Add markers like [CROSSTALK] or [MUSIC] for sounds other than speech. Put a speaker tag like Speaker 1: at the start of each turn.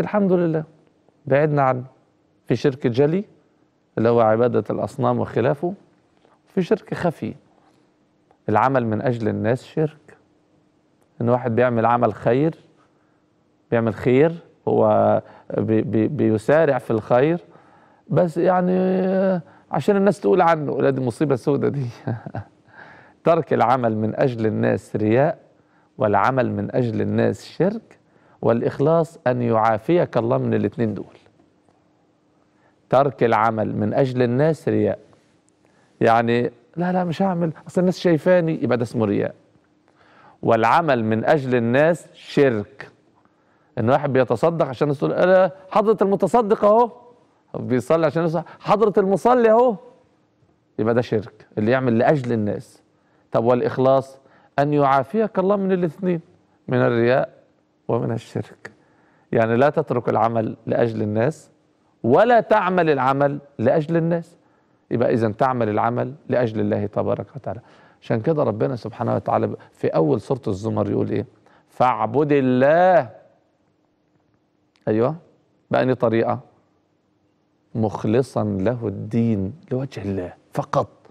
Speaker 1: الحمد لله بعدنا عنه في شرك جلي اللي هو عبادة الأصنام وخلافه في شرك خفي العمل من أجل الناس شرك إن واحد بيعمل عمل خير بيعمل خير هو بي بي بيسارع في الخير بس يعني عشان الناس تقول عنه لا دي مصيبة سودة دي [LAUGHS] ترك العمل من أجل الناس رياء والعمل من أجل الناس شرك والإخلاص أن يعافيك الله من الاثنين دول ترك العمل من أجل الناس رياء يعني لا لا مش هعمل أصل الناس شايفاني يبقى ده اسمه رياء والعمل من أجل الناس شرك إن واحد بيتصدق عشان الناس أنا أه، حضرة المتصدق أهو بيصلي عشان الناس حضرة المصلي أهو يبقى ده شرك اللي يعمل لأجل الناس طب والإخلاص أن يعافيك الله من الاثنين من الرياء ومن الشرك يعني لا تترك العمل لأجل الناس ولا تعمل العمل لأجل الناس يبقى إذا تعمل العمل لأجل الله تبارك وتعالى عشان كده ربنا سبحانه وتعالى في أول سورة الزمر يقول إيه فاعبد الله أيوه بأني طريقة مخلصا له الدين لوجه الله فقط